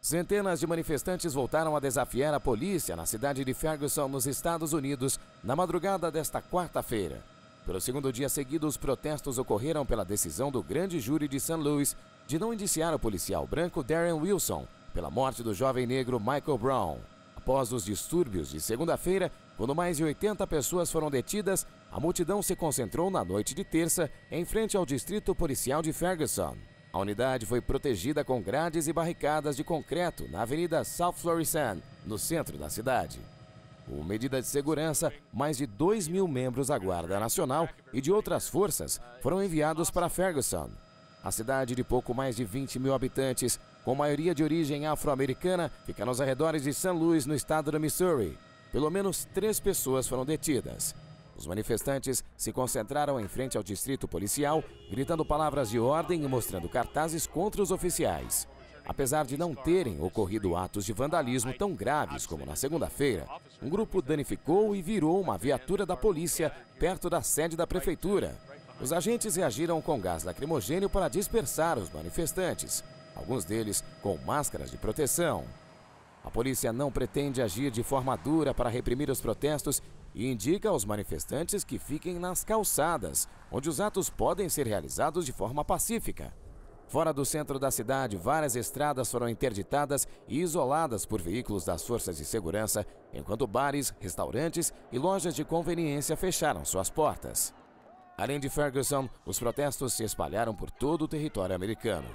Centenas de manifestantes voltaram a desafiar a polícia na cidade de Ferguson, nos Estados Unidos, na madrugada desta quarta-feira. Pelo segundo dia seguido, os protestos ocorreram pela decisão do grande júri de St. Louis de não indiciar o policial branco Darren Wilson pela morte do jovem negro Michael Brown. Após os distúrbios de segunda-feira, quando mais de 80 pessoas foram detidas, a multidão se concentrou na noite de terça em frente ao distrito policial de Ferguson. A unidade foi protegida com grades e barricadas de concreto na Avenida South Florissant, no centro da cidade. Como medida de segurança, mais de 2 mil membros da Guarda Nacional e de outras forças foram enviados para Ferguson. A cidade de pouco mais de 20 mil habitantes, com maioria de origem afro-americana, fica nos arredores de St. Louis, no estado do Missouri. Pelo menos três pessoas foram detidas. Os manifestantes se concentraram em frente ao distrito policial, gritando palavras de ordem e mostrando cartazes contra os oficiais. Apesar de não terem ocorrido atos de vandalismo tão graves como na segunda-feira, um grupo danificou e virou uma viatura da polícia perto da sede da prefeitura. Os agentes reagiram com gás lacrimogênio para dispersar os manifestantes, alguns deles com máscaras de proteção. A polícia não pretende agir de forma dura para reprimir os protestos e indica aos manifestantes que fiquem nas calçadas, onde os atos podem ser realizados de forma pacífica. Fora do centro da cidade, várias estradas foram interditadas e isoladas por veículos das forças de segurança, enquanto bares, restaurantes e lojas de conveniência fecharam suas portas. Além de Ferguson, os protestos se espalharam por todo o território americano.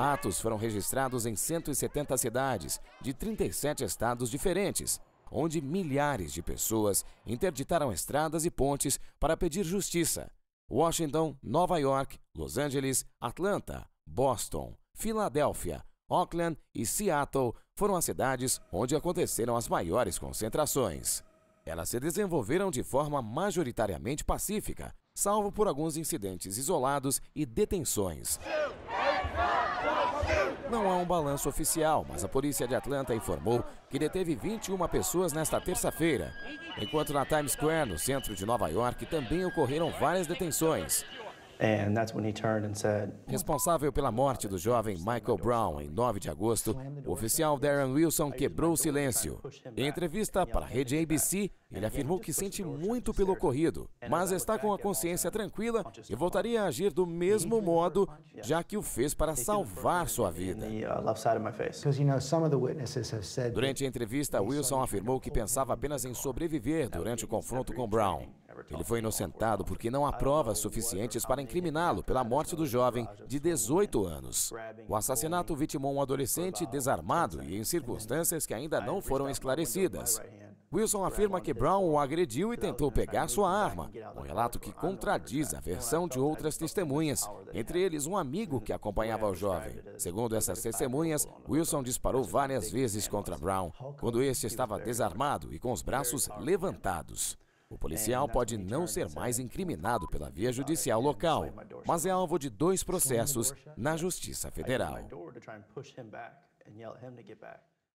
Atos foram registrados em 170 cidades de 37 estados diferentes, onde milhares de pessoas interditaram estradas e pontes para pedir justiça. Washington, Nova York, Los Angeles, Atlanta, Boston, Filadélfia, Auckland e Seattle foram as cidades onde aconteceram as maiores concentrações. Elas se desenvolveram de forma majoritariamente pacífica, salvo por alguns incidentes isolados e detenções. Two, não há um balanço oficial, mas a polícia de Atlanta informou que deteve 21 pessoas nesta terça-feira, enquanto na Times Square, no centro de Nova York, também ocorreram várias detenções. Responsável pela morte do jovem Michael Brown em 9 de agosto, o oficial Darren Wilson quebrou o silêncio. Em entrevista para a rede ABC, ele afirmou que sente muito pelo ocorrido, mas está com a consciência tranquila e voltaria a agir do mesmo modo, já que o fez para salvar sua vida. Uh, durante a entrevista, Wilson afirmou que pensava apenas em sobreviver durante o confronto com Brown. Ele foi inocentado porque não há provas suficientes para incriminá-lo pela morte do jovem de 18 anos. O assassinato vitimou um adolescente desarmado e em circunstâncias que ainda não foram esclarecidas. Wilson afirma que Brown o agrediu e tentou pegar sua arma, um relato que contradiz a versão de outras testemunhas, entre eles um amigo que acompanhava o jovem. Segundo essas testemunhas, Wilson disparou várias vezes contra Brown, quando este estava desarmado e com os braços levantados. O policial é, pode não ser é mais incriminado pela via judicial local, mas é alvo de dois processos na Justiça Federal.